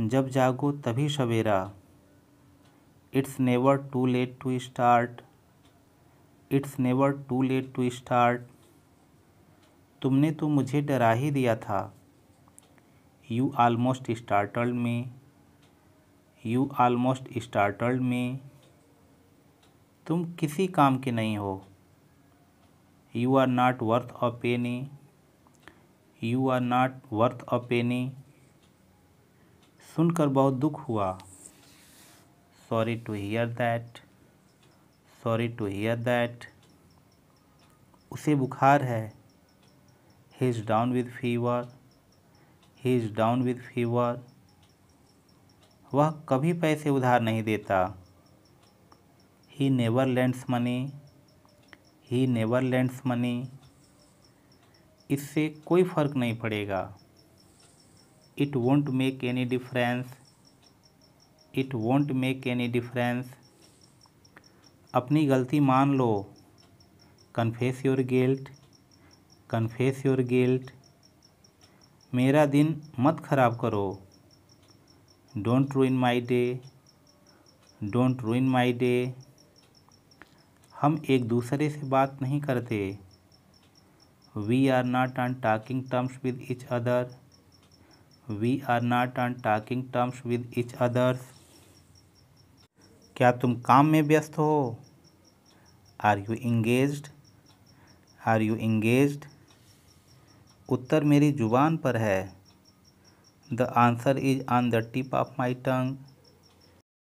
जब जागो तभी सवेरा it's never too late to start it's never too late to start तुमने तो मुझे डरा ही दिया था you almost startled me you almost startled me तुम किसी काम के नहीं हो you are not worth a penny you are not worth a penny सुनकर बहुत दुख हुआ sorry to hear that sorry to hear that उसे बुखार है he is down with fever he is down with fever वह कभी पैसे उधार नहीं देता he never lends money he never lends money इससे कोई फ़र्क नहीं पड़ेगा it won't make any difference it won't make any difference अपनी गलती मान लो confess your guilt confess your guilt मेरा दिन मत खराब करो don't ruin my day don't ruin my day हम एक दूसरे से बात नहीं करते we are not on talking terms with etch other we are not on talking terms with each others क्या तुम काम में व्यस्त हो are you engage are you engage उत्तर मेरी जुबान पर है the answer is on the tip of my tongue